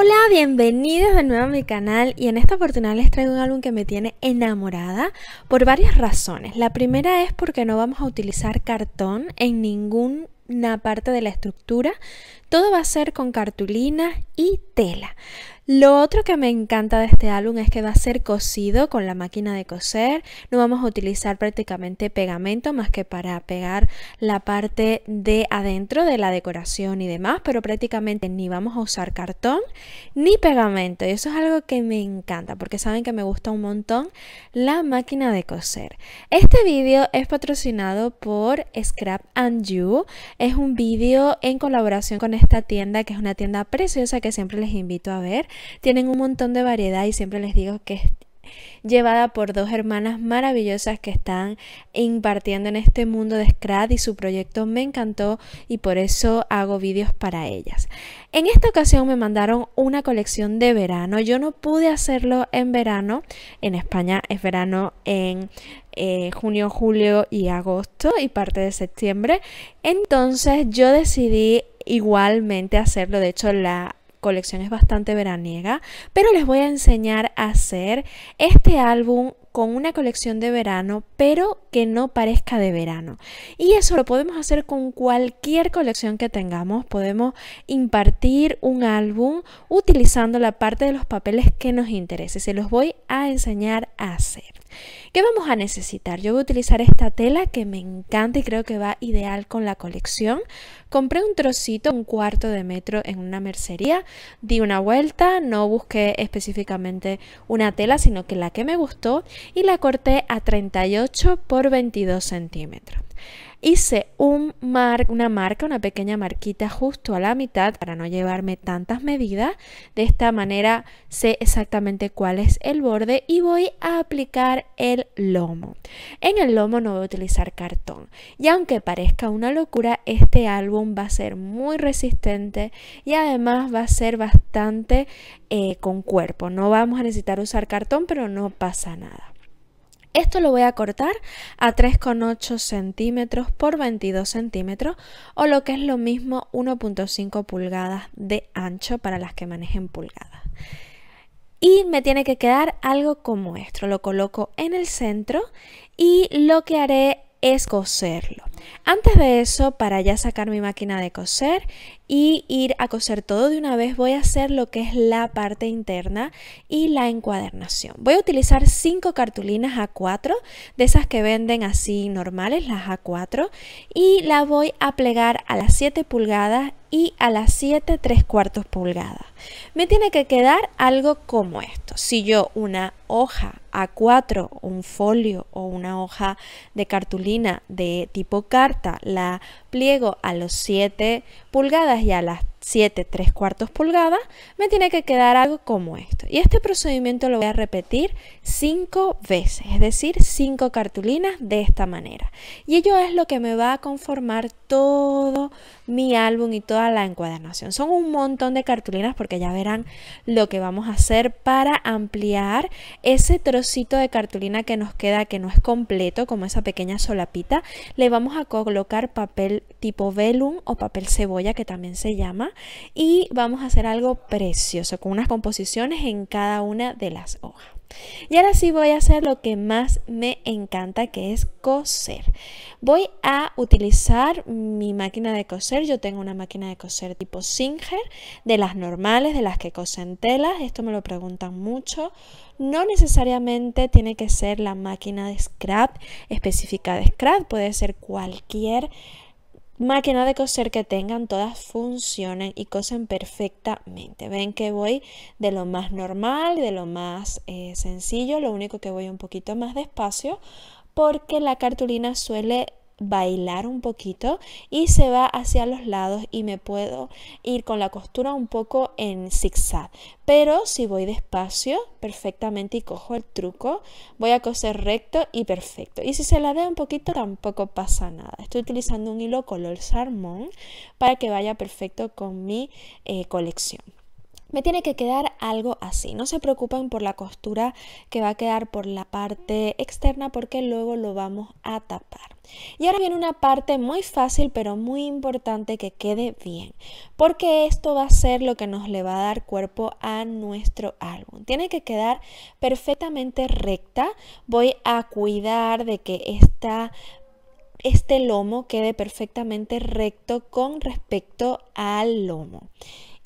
Hola, bienvenidos de nuevo a mi canal y en esta oportunidad les traigo un álbum que me tiene enamorada por varias razones. La primera es porque no vamos a utilizar cartón en ninguna parte de la estructura. Todo va a ser con cartulina y tela. Lo otro que me encanta de este álbum es que va a ser cosido con la máquina de coser. No vamos a utilizar prácticamente pegamento más que para pegar la parte de adentro de la decoración y demás, pero prácticamente ni vamos a usar cartón ni pegamento. Y eso es algo que me encanta porque saben que me gusta un montón la máquina de coser. Este vídeo es patrocinado por Scrap and You. Es un vídeo en colaboración con esta tienda que es una tienda preciosa que siempre les invito a ver. Tienen un montón de variedad y siempre les digo que es llevada por dos hermanas maravillosas que están impartiendo en este mundo de Scrat y su proyecto me encantó y por eso hago vídeos para ellas. En esta ocasión me mandaron una colección de verano. Yo no pude hacerlo en verano. En España es verano en eh, junio, julio y agosto y parte de septiembre. Entonces yo decidí igualmente hacerlo. De hecho, la colección es bastante veraniega, pero les voy a enseñar a hacer este álbum con una colección de verano, pero que no parezca de verano. Y eso lo podemos hacer con cualquier colección que tengamos. Podemos impartir un álbum utilizando la parte de los papeles que nos interese. Se los voy a enseñar a hacer. ¿Qué vamos a necesitar? Yo voy a utilizar esta tela que me encanta y creo que va ideal con la colección. Compré un trocito, un cuarto de metro en una mercería, di una vuelta, no busqué específicamente una tela, sino que la que me gustó y la corté a 38 por 22 centímetros. Hice un una marca, una pequeña marquita justo a la mitad para no llevarme tantas medidas. De esta manera sé exactamente cuál es el borde y voy a aplicar el lomo. En el lomo no voy a utilizar cartón. Y aunque parezca una locura, este álbum va a ser muy resistente y además va a ser bastante eh, con cuerpo. No vamos a necesitar usar cartón, pero no pasa nada. Esto lo voy a cortar a 3,8 centímetros por 22 centímetros o lo que es lo mismo 1.5 pulgadas de ancho para las que manejen pulgadas. Y me tiene que quedar algo como esto. Lo coloco en el centro y lo que haré es coserlo. Antes de eso, para ya sacar mi máquina de coser, y ir a coser todo de una vez voy a hacer lo que es la parte interna y la encuadernación. Voy a utilizar cinco cartulinas A4, de esas que venden así normales, las A4, y la voy a plegar a las 7 pulgadas y a las 7 3 cuartos pulgadas. Me tiene que quedar algo como esto. Si yo una hoja A4, un folio o una hoja de cartulina de tipo carta la pliego a los 7 pulgadas y a las 7 3 cuartos pulgadas, me tiene que quedar algo como esto. Y este procedimiento lo voy a repetir 5 veces, es decir, 5 cartulinas de esta manera. Y ello es lo que me va a conformar todo mi álbum y toda la encuadernación. Son un montón de cartulinas porque ya verán lo que vamos a hacer para ampliar ese trocito de cartulina que nos queda que no es completo, como esa pequeña solapita. Le vamos a colocar papel tipo velum o papel cebolla que también se llama y vamos a hacer algo precioso con unas composiciones en cada una de las hojas. Y ahora sí voy a hacer lo que más me encanta, que es coser. Voy a utilizar mi máquina de coser. Yo tengo una máquina de coser tipo Singer, de las normales, de las que cosen telas. Esto me lo preguntan mucho. No necesariamente tiene que ser la máquina de scrap, específica de scrap. Puede ser cualquier máquina de coser que tengan, todas funcionen y cosen perfectamente. Ven que voy de lo más normal, de lo más eh, sencillo, lo único que voy un poquito más despacio porque la cartulina suele bailar un poquito y se va hacia los lados y me puedo ir con la costura un poco en zigzag pero si voy despacio perfectamente y cojo el truco voy a coser recto y perfecto y si se la de un poquito tampoco pasa nada estoy utilizando un hilo color salmón para que vaya perfecto con mi eh, colección me tiene que quedar algo así. No se preocupen por la costura que va a quedar por la parte externa porque luego lo vamos a tapar. Y ahora viene una parte muy fácil pero muy importante que quede bien porque esto va a ser lo que nos le va a dar cuerpo a nuestro álbum. Tiene que quedar perfectamente recta. Voy a cuidar de que este lomo quede perfectamente recto con respecto al lomo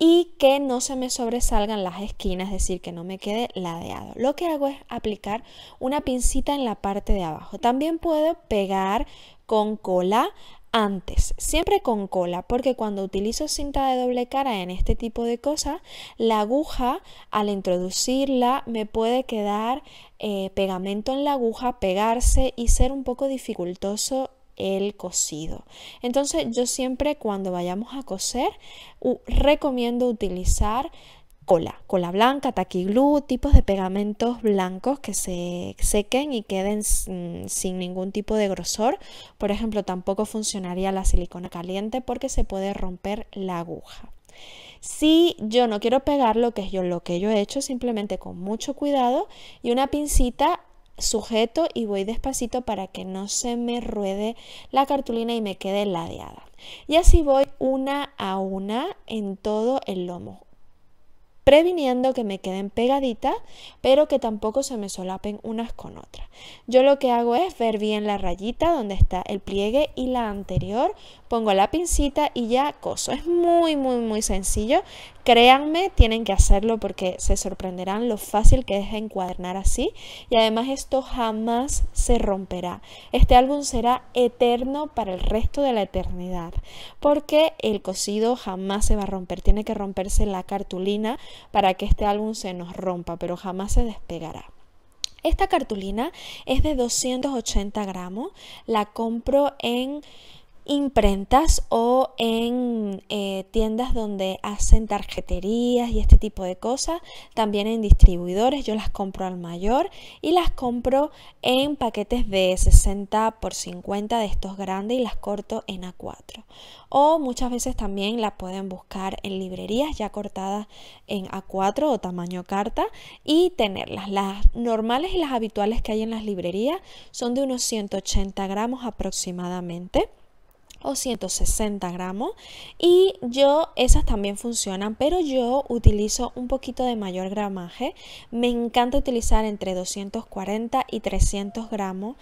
y que no se me sobresalgan las esquinas, es decir, que no me quede ladeado. Lo que hago es aplicar una pincita en la parte de abajo. También puedo pegar con cola antes, siempre con cola, porque cuando utilizo cinta de doble cara en este tipo de cosas, la aguja al introducirla me puede quedar eh, pegamento en la aguja, pegarse y ser un poco dificultoso el cosido. Entonces yo siempre cuando vayamos a coser recomiendo utilizar cola, cola blanca, taquiglú, tipos de pegamentos blancos que se sequen y queden sin ningún tipo de grosor. Por ejemplo, tampoco funcionaría la silicona caliente porque se puede romper la aguja. Si yo no quiero pegar lo que yo, lo que yo he hecho, simplemente con mucho cuidado y una pincita sujeto y voy despacito para que no se me ruede la cartulina y me quede ladeada. Y así voy una a una en todo el lomo, previniendo que me queden pegaditas, pero que tampoco se me solapen unas con otras. Yo lo que hago es ver bien la rayita donde está el pliegue y la anterior, pongo la pincita y ya coso. Es muy, muy, muy sencillo. Créanme, tienen que hacerlo porque se sorprenderán lo fácil que es encuadernar así y además esto jamás se romperá. Este álbum será eterno para el resto de la eternidad porque el cosido jamás se va a romper, tiene que romperse la cartulina para que este álbum se nos rompa, pero jamás se despegará. Esta cartulina es de 280 gramos, la compro en imprentas o en eh, tiendas donde hacen tarjeterías y este tipo de cosas, también en distribuidores, yo las compro al mayor y las compro en paquetes de 60 por 50 de estos grandes y las corto en A4. O muchas veces también las pueden buscar en librerías ya cortadas en A4 o tamaño carta y tenerlas. Las normales y las habituales que hay en las librerías son de unos 180 gramos aproximadamente o 160 gramos. Y yo, esas también funcionan, pero yo utilizo un poquito de mayor gramaje. Me encanta utilizar entre 240 y 300 gramos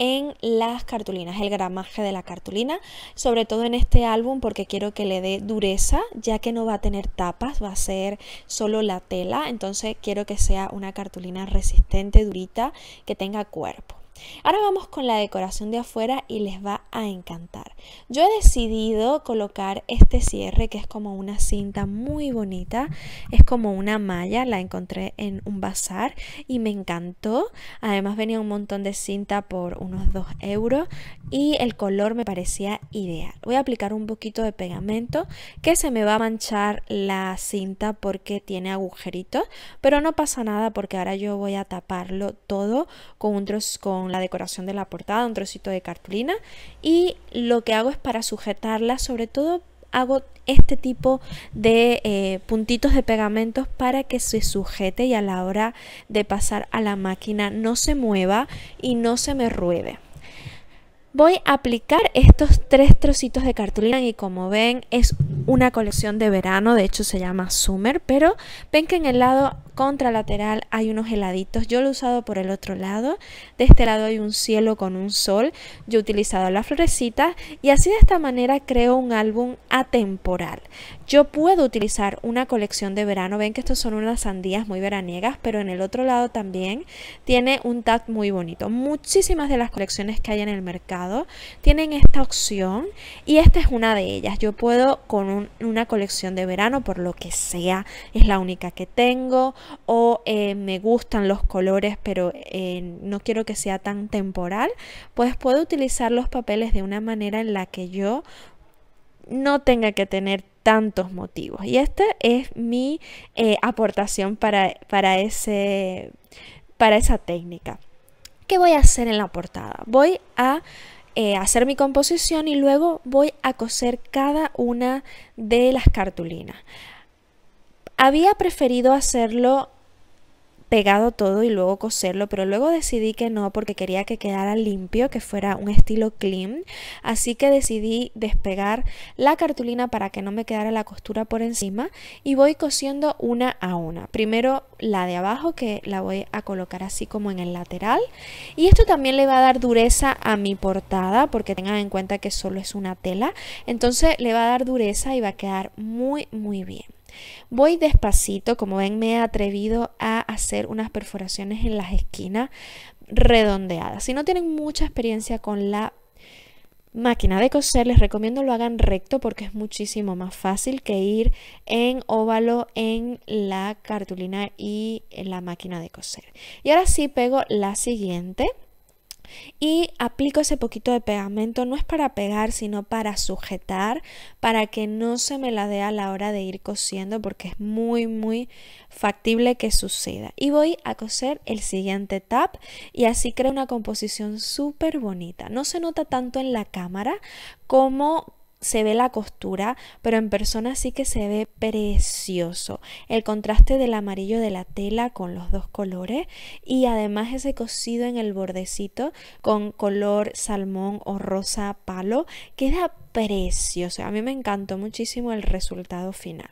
en las cartulinas, el gramaje de la cartulina, sobre todo en este álbum porque quiero que le dé dureza, ya que no va a tener tapas, va a ser solo la tela, entonces quiero que sea una cartulina resistente, durita, que tenga cuerpo. Ahora vamos con la decoración de afuera y les va a encantar. Yo he decidido colocar este cierre que es como una cinta muy bonita, es como una malla, la encontré en un bazar y me encantó. Además venía un montón de cinta por unos 2 euros y el color me parecía ideal. Voy a aplicar un poquito de pegamento que se me va a manchar la cinta porque tiene agujeritos, pero no pasa nada porque ahora yo voy a taparlo todo con un trozo la decoración de la portada, un trocito de cartulina y lo que hago es para sujetarla, sobre todo hago este tipo de eh, puntitos de pegamentos para que se sujete y a la hora de pasar a la máquina no se mueva y no se me ruede. Voy a aplicar estos tres trocitos de cartulina y como ven es una colección de verano, de hecho se llama Summer, pero ven que en el lado contralateral hay unos heladitos, yo lo he usado por el otro lado, de este lado hay un cielo con un sol, yo he utilizado las florecitas y así de esta manera creo un álbum atemporal. Yo puedo utilizar una colección de verano, ven que estos son unas sandías muy veraniegas, pero en el otro lado también tiene un tag muy bonito. Muchísimas de las colecciones que hay en el mercado tienen esta opción y esta es una de ellas. Yo puedo con una colección de verano, por lo que sea, es la única que tengo o eh, me gustan los colores, pero eh, no quiero que sea tan temporal, pues puedo utilizar los papeles de una manera en la que yo no tenga que tener tantos motivos. Y esta es mi eh, aportación para, para, ese, para esa técnica. ¿Qué voy a hacer en la portada? Voy a eh, hacer mi composición y luego voy a coser cada una de las cartulinas. Había preferido hacerlo pegado todo y luego coserlo, pero luego decidí que no porque quería que quedara limpio, que fuera un estilo clean, así que decidí despegar la cartulina para que no me quedara la costura por encima y voy cosiendo una a una. Primero la de abajo que la voy a colocar así como en el lateral y esto también le va a dar dureza a mi portada porque tengan en cuenta que solo es una tela, entonces le va a dar dureza y va a quedar muy muy bien. Voy despacito, como ven me he atrevido a hacer unas perforaciones en las esquinas redondeadas. Si no tienen mucha experiencia con la máquina de coser, les recomiendo lo hagan recto porque es muchísimo más fácil que ir en óvalo en la cartulina y en la máquina de coser. Y ahora sí pego la siguiente y aplico ese poquito de pegamento, no es para pegar, sino para sujetar, para que no se me la dé a la hora de ir cosiendo, porque es muy, muy factible que suceda. Y voy a coser el siguiente tap y así creo una composición súper bonita. No se nota tanto en la cámara como se ve la costura, pero en persona sí que se ve precioso. El contraste del amarillo de la tela con los dos colores y además ese cosido en el bordecito con color salmón o rosa palo queda precioso. A mí me encantó muchísimo el resultado final.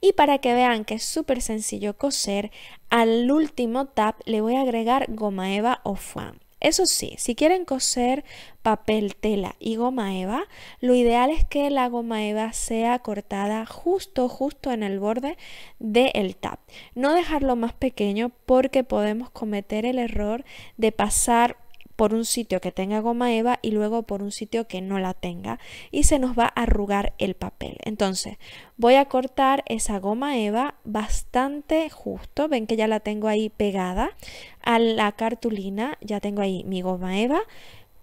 Y para que vean que es súper sencillo coser, al último tap le voy a agregar goma eva o foam. Eso sí, si quieren coser papel, tela y goma eva, lo ideal es que la goma eva sea cortada justo, justo en el borde del tap. No dejarlo más pequeño porque podemos cometer el error de pasar por un sitio que tenga goma eva y luego por un sitio que no la tenga y se nos va a arrugar el papel. Entonces voy a cortar esa goma eva bastante justo, ven que ya la tengo ahí pegada a la cartulina, ya tengo ahí mi goma eva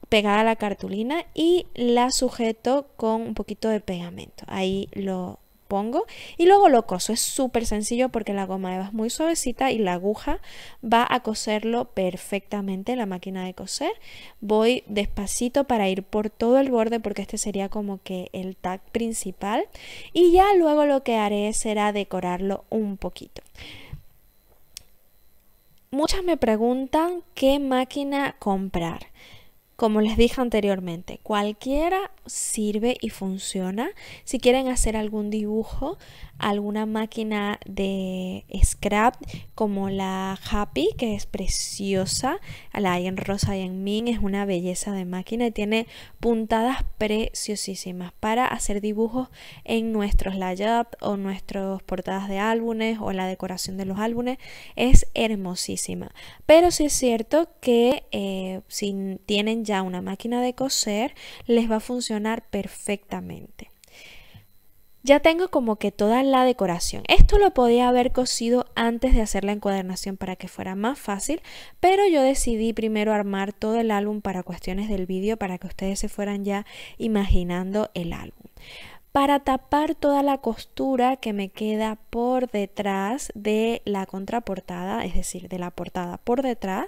pegada a la cartulina y la sujeto con un poquito de pegamento. Ahí lo pongo y luego lo coso. Es súper sencillo porque la goma eva es muy suavecita y la aguja va a coserlo perfectamente la máquina de coser. Voy despacito para ir por todo el borde porque este sería como que el tag principal y ya luego lo que haré será decorarlo un poquito. Muchas me preguntan qué máquina comprar. Como les dije anteriormente, cualquiera sirve y funciona. Si quieren hacer algún dibujo, alguna máquina de scrap como la Happy, que es preciosa, la hay en rosa y en min, es una belleza de máquina y tiene puntadas preciosísimas para hacer dibujos en nuestros layouts o nuestras portadas de álbumes o la decoración de los álbumes. Es hermosísima. Pero sí es cierto que eh, si tienen ya una máquina de coser les va a funcionar perfectamente. Ya tengo como que toda la decoración. Esto lo podía haber cosido antes de hacer la encuadernación para que fuera más fácil, pero yo decidí primero armar todo el álbum para cuestiones del vídeo, para que ustedes se fueran ya imaginando el álbum. Para tapar toda la costura que me queda por detrás de la contraportada, es decir, de la portada por detrás,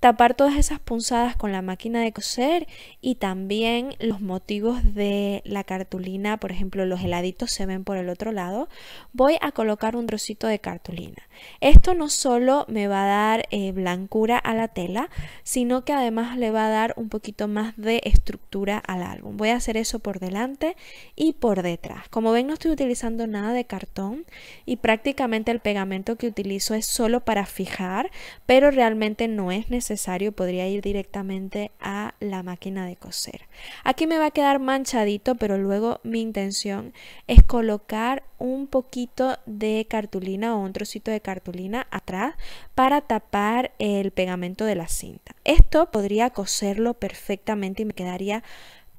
tapar todas esas punzadas con la máquina de coser y también los motivos de la cartulina, por ejemplo los heladitos se ven por el otro lado, voy a colocar un trocito de cartulina. Esto no solo me va a dar eh, blancura a la tela, sino que además le va a dar un poquito más de estructura al álbum. Voy a hacer eso por delante y por detrás. Como ven no estoy utilizando nada de cartón y prácticamente el pegamento que utilizo es solo para fijar, pero realmente no es necesario podría ir directamente a la máquina de coser. Aquí me va a quedar manchadito, pero luego mi intención es colocar un poquito de cartulina o un trocito de cartulina atrás para tapar el pegamento de la cinta. Esto podría coserlo perfectamente y me quedaría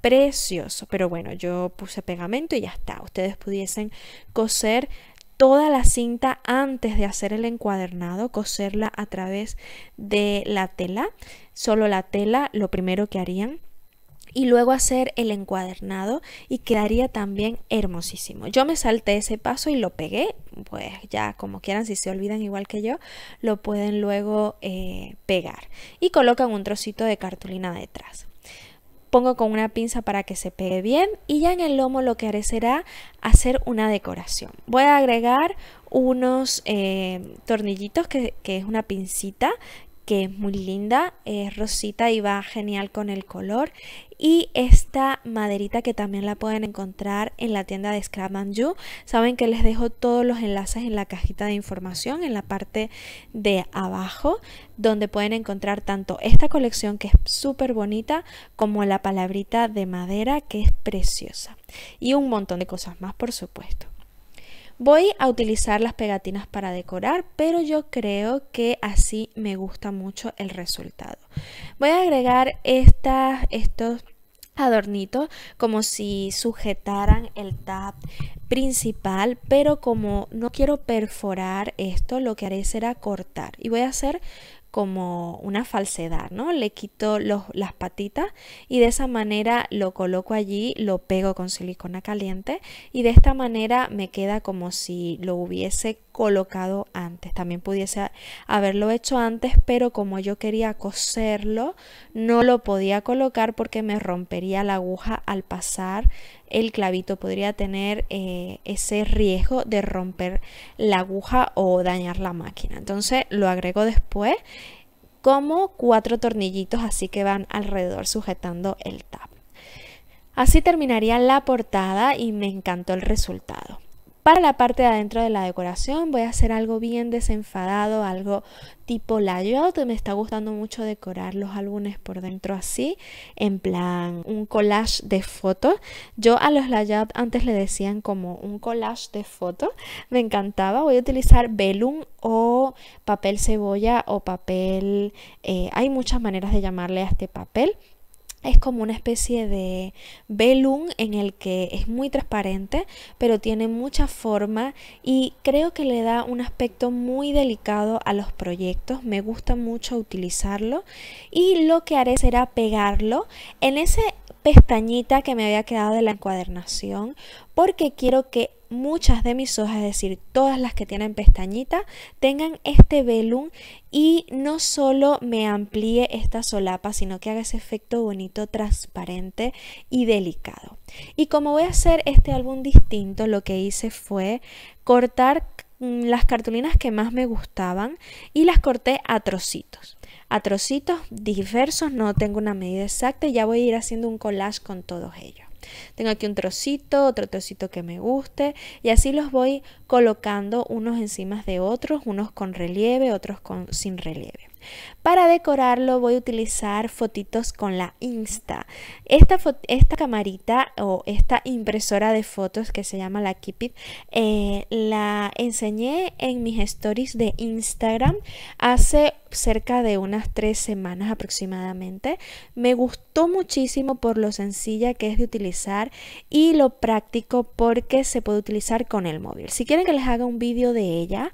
precioso. Pero bueno, yo puse pegamento y ya está. Ustedes pudiesen coser toda la cinta antes de hacer el encuadernado, coserla a través de la tela, solo la tela, lo primero que harían y luego hacer el encuadernado y quedaría también hermosísimo. Yo me salté ese paso y lo pegué, pues ya como quieran, si se olvidan igual que yo, lo pueden luego eh, pegar y colocan un trocito de cartulina detrás pongo con una pinza para que se pegue bien y ya en el lomo lo que haré será hacer una decoración. Voy a agregar unos eh, tornillitos que, que, es una pincita que es muy linda, es rosita y va genial con el color. Y esta maderita que también la pueden encontrar en la tienda de Scrap Saben que les dejo todos los enlaces en la cajita de información, en la parte de abajo, donde pueden encontrar tanto esta colección que es súper bonita, como la palabrita de madera que es preciosa. Y un montón de cosas más, por supuesto. Voy a utilizar las pegatinas para decorar, pero yo creo que así me gusta mucho el resultado. Voy a agregar estos adornitos como si sujetaran el tab principal pero como no quiero perforar esto lo que haré será cortar y voy a hacer como una falsedad, ¿no? Le quito las patitas y de esa manera lo coloco allí, lo pego con silicona caliente y de esta manera me queda como si lo hubiese colocado antes. También pudiese haberlo hecho antes, pero como yo quería coserlo, no lo podía colocar porque me rompería la aguja al pasar el clavito podría tener eh, ese riesgo de romper la aguja o dañar la máquina. Entonces lo agrego después como cuatro tornillitos así que van alrededor sujetando el tap. Así terminaría la portada y me encantó el resultado. Para la parte de adentro de la decoración voy a hacer algo bien desenfadado, algo tipo layout. Me está gustando mucho decorar los álbumes por dentro así, en plan un collage de fotos. Yo a los layout antes le decían como un collage de fotos. Me encantaba. Voy a utilizar velum o papel cebolla o papel... Eh, hay muchas maneras de llamarle a este papel es como una especie de velum en el que es muy transparente, pero tiene mucha forma y creo que le da un aspecto muy delicado a los proyectos. Me gusta mucho utilizarlo y lo que haré será pegarlo en esa pestañita que me había quedado de la encuadernación porque quiero que muchas de mis hojas, es decir, todas las que tienen pestañita, tengan este velum y no solo me amplíe esta solapa, sino que haga ese efecto bonito, transparente y delicado. Y como voy a hacer este álbum distinto, lo que hice fue cortar mm, las cartulinas que más me gustaban y las corté a trocitos a trocitos diversos, no tengo una medida exacta y ya voy a ir haciendo un collage con todos ellos. Tengo aquí un trocito, otro trocito que me guste y así los voy colocando unos encima de otros, unos con relieve, otros con, sin relieve. Para decorarlo voy a utilizar fotitos con la Insta. Esta, esta camarita o esta impresora de fotos que se llama la Keepit eh, la enseñé en mis stories de Instagram hace cerca de unas tres semanas aproximadamente. Me gustó muchísimo por lo sencilla que es de utilizar y lo práctico porque se puede utilizar con el móvil. Si quieren que les haga un vídeo de ella,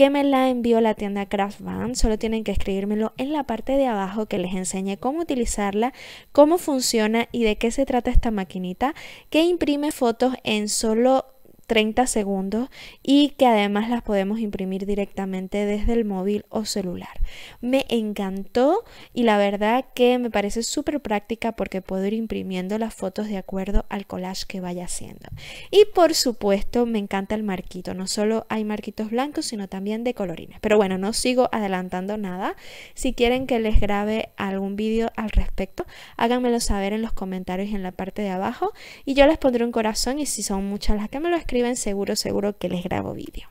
que me la envió la tienda Craftband. Solo tienen que escribírmelo en la parte de abajo que les enseñe cómo utilizarla, cómo funciona y de qué se trata esta maquinita que imprime fotos en solo 30 segundos y que además las podemos imprimir directamente desde el móvil o celular. Me encantó y la verdad que me parece súper práctica porque puedo ir imprimiendo las fotos de acuerdo al collage que vaya haciendo. Y por supuesto me encanta el marquito, no solo hay marquitos blancos sino también de colorines. Pero bueno, no sigo adelantando nada. Si quieren que les grabe algún vídeo al respecto, háganmelo saber en los comentarios en la parte de abajo y yo les pondré un corazón y si son muchas las que me lo escriben, seguro, seguro que les grabo vídeo.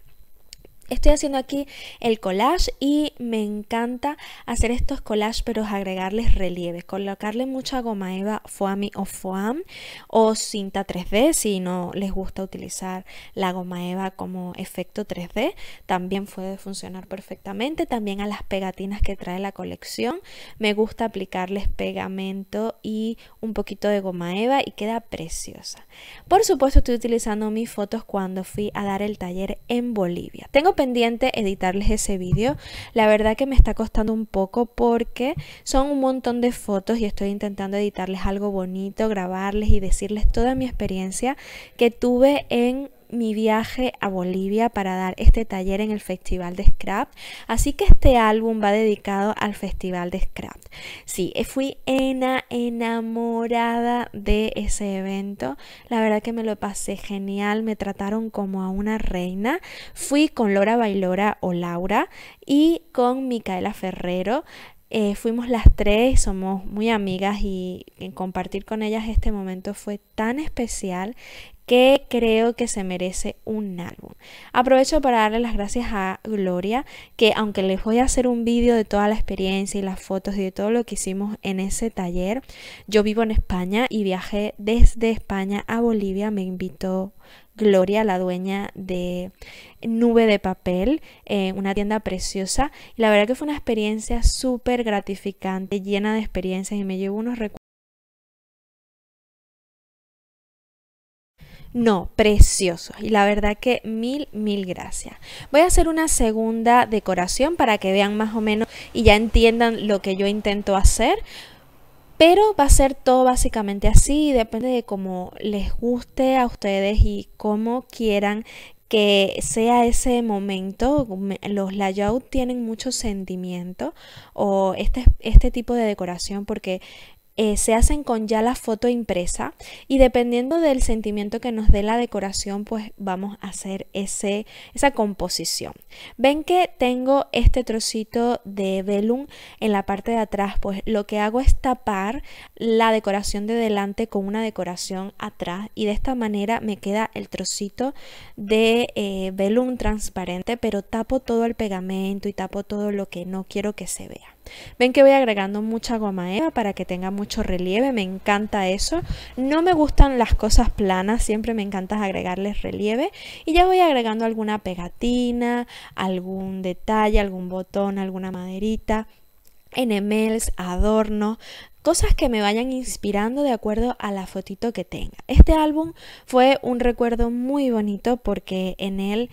Estoy haciendo aquí el collage y me encanta hacer estos collages pero agregarles relieves, colocarle mucha goma eva foami o foam o cinta 3D si no les gusta utilizar la goma eva como efecto 3D, también puede funcionar perfectamente, también a las pegatinas que trae la colección, me gusta aplicarles pegamento y un poquito de goma eva y queda preciosa. Por supuesto estoy utilizando mis fotos cuando fui a dar el taller en Bolivia. Tengo pendiente editarles ese vídeo. La verdad que me está costando un poco porque son un montón de fotos y estoy intentando editarles algo bonito, grabarles y decirles toda mi experiencia que tuve en mi viaje a Bolivia para dar este taller en el Festival de Scrap. Así que este álbum va dedicado al Festival de Scrap. Sí, eh, fui ena, enamorada de ese evento. La verdad que me lo pasé genial, me trataron como a una reina. Fui con Laura Bailora o Laura y con Micaela Ferrero. Eh, fuimos las tres, somos muy amigas y compartir con ellas este momento fue tan especial que creo que se merece un álbum. Aprovecho para darle las gracias a Gloria, que aunque les voy a hacer un vídeo de toda la experiencia y las fotos y de todo lo que hicimos en ese taller, yo vivo en España y viajé desde España a Bolivia, me invitó Gloria, la dueña de Nube de Papel, eh, una tienda preciosa. Y la verdad que fue una experiencia súper gratificante, llena de experiencias y me llevo unos recuerdos No, precioso. Y la verdad que mil, mil gracias. Voy a hacer una segunda decoración para que vean más o menos y ya entiendan lo que yo intento hacer. Pero va a ser todo básicamente así, depende de cómo les guste a ustedes y cómo quieran que sea ese momento. Los layouts tienen mucho sentimiento o este, este tipo de decoración porque eh, se hacen con ya la foto impresa y dependiendo del sentimiento que nos dé la decoración, pues vamos a hacer ese, esa composición. Ven que tengo este trocito de velum en la parte de atrás, pues lo que hago es tapar la decoración de delante con una decoración atrás y de esta manera me queda el trocito de eh, velum transparente, pero tapo todo el pegamento y tapo todo lo que no quiero que se vea. Ven que voy agregando mucha goma eva ¿eh? para que tenga mucho relieve, me encanta eso. No me gustan las cosas planas, siempre me encanta agregarles relieve. Y ya voy agregando alguna pegatina, algún detalle, algún botón, alguna maderita, enemels, adorno, cosas que me vayan inspirando de acuerdo a la fotito que tenga. Este álbum fue un recuerdo muy bonito porque en él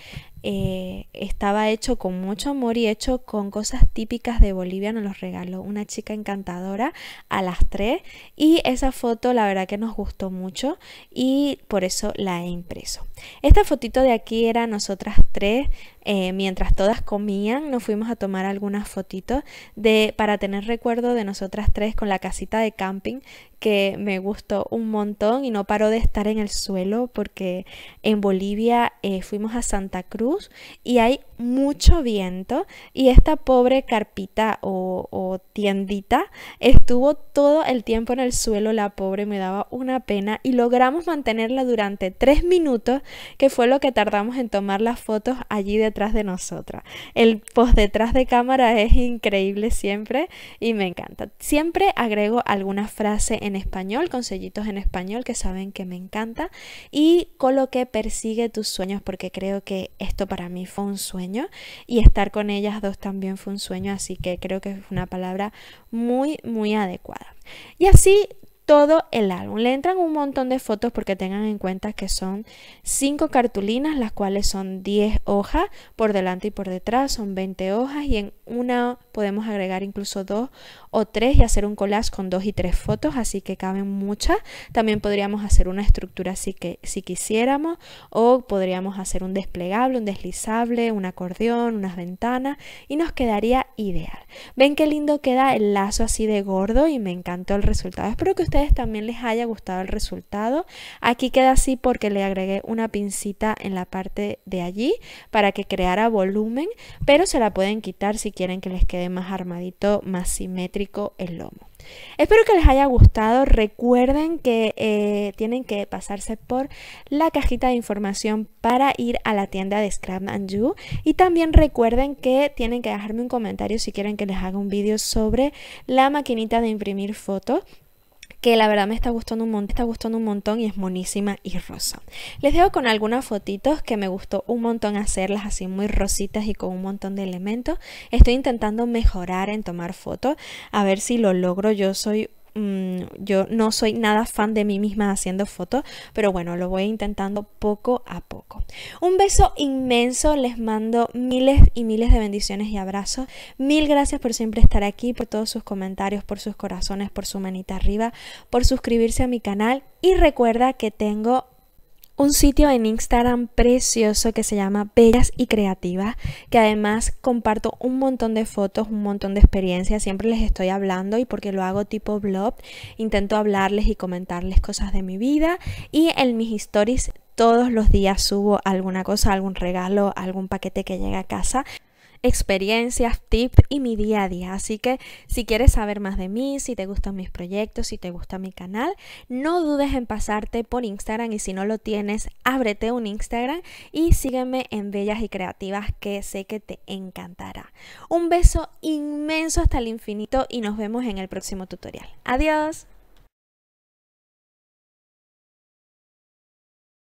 eh, estaba hecho con mucho amor y hecho con cosas típicas de Bolivia. Nos los regaló una chica encantadora a las tres y esa foto la verdad que nos gustó mucho y por eso la he impreso. Esta fotito de aquí era nosotras tres, eh, mientras todas comían, nos fuimos a tomar algunas fotitos de, para tener recuerdo de nosotras tres con la casita de camping que me gustó un montón y no paró de estar en el suelo porque en Bolivia eh, fuimos a Santa Cruz y hay mucho viento y esta pobre carpita o, o tiendita estuvo todo el tiempo en el suelo, la pobre me daba una pena y logramos mantenerla durante tres minutos que fue lo que tardamos en tomar las fotos allí detrás de nosotras. El post detrás de cámara es increíble siempre y me encanta. Siempre agrego alguna frase en español, con sellitos en español que saben que me encanta y coloqué persigue tus sueños porque creo que esto para mí fue un sueño y estar con ellas dos también fue un sueño, así que creo que es una palabra muy, muy adecuada. Y así todo el álbum. Le entran un montón de fotos porque tengan en cuenta que son cinco cartulinas, las cuales son 10 hojas por delante y por detrás, son 20 hojas y en una podemos agregar incluso dos o tres y hacer un collage con dos y tres fotos, así que caben muchas. También podríamos hacer una estructura así que si quisiéramos o podríamos hacer un desplegable, un deslizable, un acordeón, unas ventanas y nos quedaría ideal. Ven qué lindo queda el lazo así de gordo y me encantó el resultado. Espero que ustedes también les haya gustado el resultado. Aquí queda así porque le agregué una pincita en la parte de allí para que creara volumen, pero se la pueden quitar si quieren que les quede más armadito, más simétrico el lomo. Espero que les haya gustado. Recuerden que eh, tienen que pasarse por la cajita de información para ir a la tienda de Scrap and You. Y también recuerden que tienen que dejarme un comentario si quieren que les haga un vídeo sobre la maquinita de imprimir fotos que la verdad me está gustando un montón, está gustando un montón y es monísima y rosa. Les dejo con algunas fotitos que me gustó un montón hacerlas así muy rositas y con un montón de elementos. Estoy intentando mejorar en tomar fotos, a ver si lo logro. Yo soy Mm, yo no soy nada fan de mí misma haciendo fotos, pero bueno, lo voy intentando poco a poco. Un beso inmenso, les mando miles y miles de bendiciones y abrazos. Mil gracias por siempre estar aquí, por todos sus comentarios, por sus corazones, por su manita arriba, por suscribirse a mi canal y recuerda que tengo un sitio en Instagram precioso que se llama Bellas y Creativas, que además comparto un montón de fotos, un montón de experiencias, siempre les estoy hablando y porque lo hago tipo blog, intento hablarles y comentarles cosas de mi vida y en mis stories todos los días subo alguna cosa, algún regalo, algún paquete que llegue a casa experiencias, tips y mi día a día. Así que si quieres saber más de mí, si te gustan mis proyectos, si te gusta mi canal, no dudes en pasarte por Instagram y si no lo tienes, ábrete un Instagram y sígueme en Bellas y Creativas que sé que te encantará. Un beso inmenso hasta el infinito y nos vemos en el próximo tutorial. Adiós.